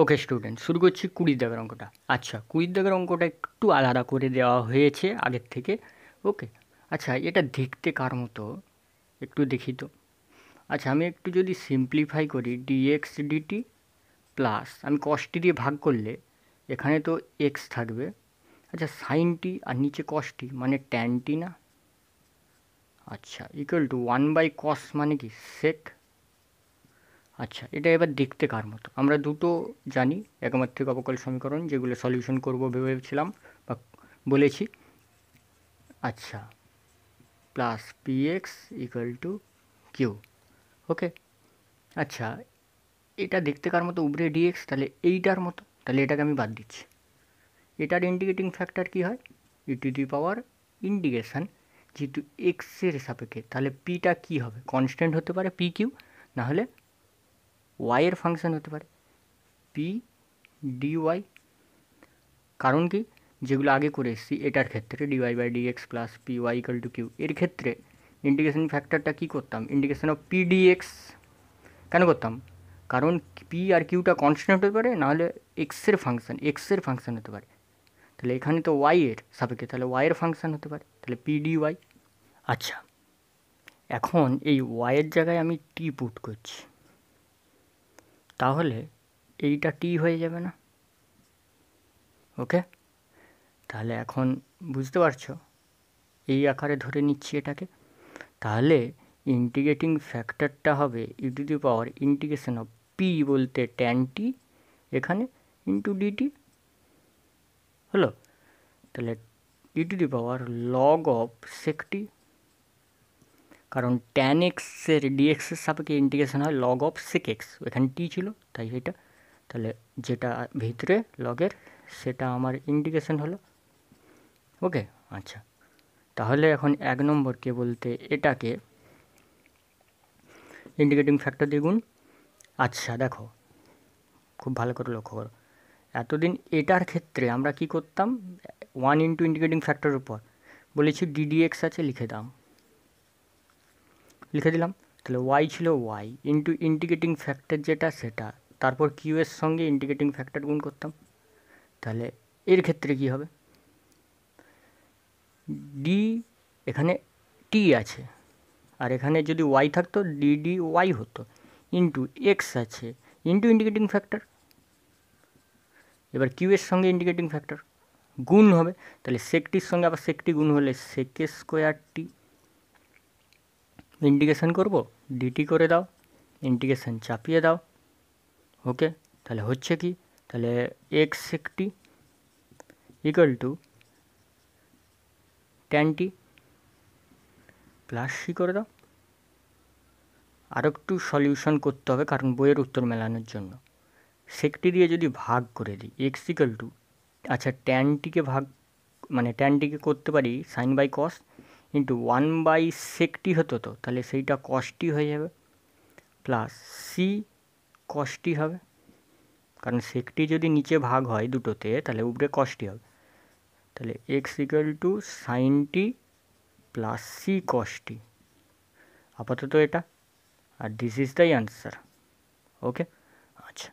ওকে student শুরু করছি কুড়ির দাগের অঙ্কটা আচ্ছা কুড়ির দাগের অঙ্কটা একটু আলাদা করে দেওয়া হয়েছে আগের থেকে ওকে আচ্ছা এটা দেখতে কার মতো একটু দেখি তো আচ্ছা আমি একটু যদি সিম্পলিফাই করি ডিএক্স ডিটি প্লাস আমি কষ্টি দিয়ে ভাগ করলে এখানে তো এক্স থাকবে আচ্ছা সাইনটি আর নিচে কষ্টি মানে ট্যানটি না আচ্ছা equal to one by cos মানে কি সেক আচ্ছা এটা এবার দেখতে কার মতো আমরা দুটো জানি একমাত্রিক অবকল সমীকরণ যেগুলো সলিউশন করব ভেবেছিলাম বা বলেছি আচ্ছা plus P X equal to Q okay আচ্ছা এটা দেখতে কার মতো উবরে ডিএক্স তাহলে এইটার মতো তাহলে এটাকে আমি বাদ দিচ্ছি এটার ইন্ডিকেটিং ফ্যাক্টর কি হয় ই টু দি পাওয়ার ইন্ডিকেশান যেহেতু এক্সের সাপেক্ষে তাহলে পিটা কি হবে কনস্ট্যান্ট হতে পারে পি কিউ নাহলে ওয়াইয়ের ফাংশন হতে পারে পি ডি ওয়াই কারণ কি যেগুলো আগে করে এসছি এটার ক্ষেত্রে D Y by D X plus P Y equal to Q এর ক্ষেত্রে ইন্ডিকেশন ফ্যাক্টরটা কী করতাম ইন্ডিকেশন অফ পি ডিএক্স কেন করতাম কারণ পি আর কিউটা কনস্ট্যান্ট হতে পারে নাহলে এক্সের ফাংশান এক্সের ফাংশান হতে পারে তাহলে এখানে তো ওয়াইয়ের সাপেক্ষে তাহলে ওয়াইয়ের ফাংশান হতে পারে তাহলে পি ডি ওয়াই আচ্ছা এখন এই ওয়াইয়ের জায়গায় আমি টি পুট করছি তাহলে এইটা টি হয়ে যাবে না ওকে তাহলে এখন বুঝতে পারছো এই আকারে ধরে নিচ্ছি এটাকে তাহলে ইন্টিগ্রেটিং ফ্যাক্টরটা হবে e to the power integration of P বলতে ট্যান টি এখানে ইন্টু ডিটি হলো তাহলে e to the power log of sec T কারণ ট্যান এক্সের ডিএক্সের সাপেক্ষে ইন্টিগ্রেশন হয় লগ অফ সেক এক্স এখানে টি ছিল তাই এটা তাহলে যেটা ভিতরে লগের সেটা আমার ইন্টিগ্রেশন হলো ওকে আচ্ছা তাহলে এখন এক নম্বরকে বলতে এটাকে ইন্ডিকেটিং ফ্যাক্টর দিয়ে গুণ আচ্ছা দেখো খুব ভালো করে লক্ষ্য করো এতদিন এটার ক্ষেত্রে আমরা কি করতাম ওয়ান ইন্টু ইন্ডিকেটিং ফ্যাক্টরের উপর বলেছি ডিডি এক্স আছে লিখে দাম লিখে দিলাম তাহলে ওয়াই ছিল ওয়াই ইন্টু ইন্ডিকেটিং ফ্যাক্টর যেটা সেটা তারপর কিউ এর সঙ্গে ইন্ডিকেটিং ফ্যাক্টর গুণ করতাম তাহলে এর ক্ষেত্রে কি হবে ডি এখানে টি আছে আর এখানে যদি ওয়াই থাকতো ডি ডি ওয়াই হতো ইন্টু এক্স আছে ইন্টু ইন্ডিকেটিং ফ্যাক্টর এবার কিউ এর সঙ্গে ইন্ডিকেটিং ফ্যাক্টর গুণ হবে তাহলে সেকটির সঙ্গে আবার সেকটি গুণ হলে সেকে স্কোয়ার টি ইন্টিগ্রেশন করব ডিটি করে দাও ইন্টিগ্রেশন চাপিয়ে দাও ওকে তাহলে হচ্ছে কি তাহলে এক্স একটি equal to tan T plus C করে দাও আর একটু সলিউশন করতে হবে কারণ বইয়ের উত্তর মেলানোর জন্য সেকটি দিয়ে যদি ভাগ করে দিই এক্স ইকাল টু আচ্ছা ট্যানটিকে ভাগ মানে ট্যানটিকে করতে পারি sine by cos T into one by sec T হতো তো তাহলে সেইটা কস্টই হয়ে যাবে প্লাস সি কস্টই হবে কারণ সেকটি যদি নিচে ভাগ হয় দুটোতে তাহলে উপরে কস্টই হবে তাহলে X equal to sine T plus C cos T আপাতত এটা আর this is the answer okay আচ্ছা